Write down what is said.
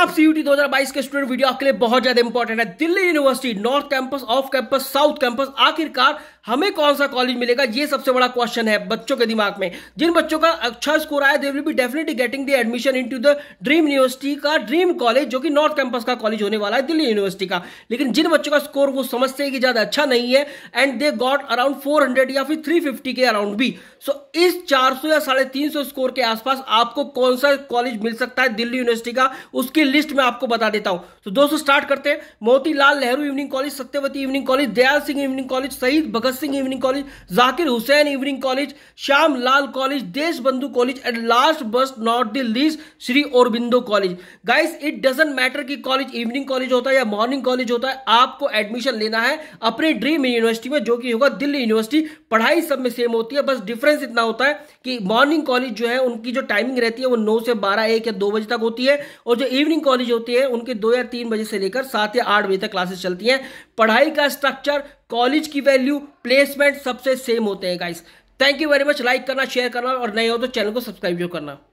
आप हजार 2022 के स्टूडेंट वीडियो आपके लिए बहुत ज्यादा इंपॉर्टेंट है Delhi university north campus off campus south campus आखिरकार हमें कौन सा कॉलेज मिलेगा ये सबसे बड़ा क्वेश्चन है बच्चों के दिमाग में जिन बच्चों का अच्छा स्कोर आया they will be definitely getting the admission in the dream university का ड्रीम कॉलेज जो कि नॉर्थ कैंपस का कॉलेज होने वाला है दिल्ली यूनिवर्सिटी का लेकिन जिन बच्चों का स्कोर वो समझते हैं कि ज्यादा अच्छा नहीं है and they got around four hundred या फिर थ्री फिफ्टी के अराउंड भी सो so, इस चार सौ या साढ़े तीन सौ स्कोर के आसपास आपको कौन सा कॉलेज मिल सकता है दिल्ली यूनिवर्सिटी का उसकी लिस्ट मैं आपको बता देता हूं तो so, दोस्तों स्टार्ट करते हैं Motilal Nehru evening college Satyawati evening college Dayal Singh evening college Shaheed Bhagat Bhagat Singh evening college Zakir Hussain evening college Shyam Lal college Desh Bandhu college and last but not the least Shri Aurobindo college guys it doesn't matter कि कॉलेज इवनिंग कॉलेज होता है या मॉर्निंग कॉलेज होता है आपको एडमिशन लेना है अपने ड्रीम यूनिवर्सिटी में जो कि होगा दिल्ली यूनिवर्सिटी पढ़ाई सब में सेम होती है बस डिफरेंस इतना होता है कि मॉर्निंग कॉलेज जो है उनकी जो टाइमिंग रहती है वो नौ से बारह एक या दो बजे तक होती है और जो इवनिंग कॉलेज होती है उनके दो या तीन बजे से लेकर सात या आठ बजे तक क्लासेस चलती हैं पढ़ाई का स्ट्रक्चर कॉलेज की वैल्यू प्लेसमेंट सबसे सेम होते हैं guys thank you very much like करना शेयर करना और नए हो तो चैनल को सब्सक्राइब जो करना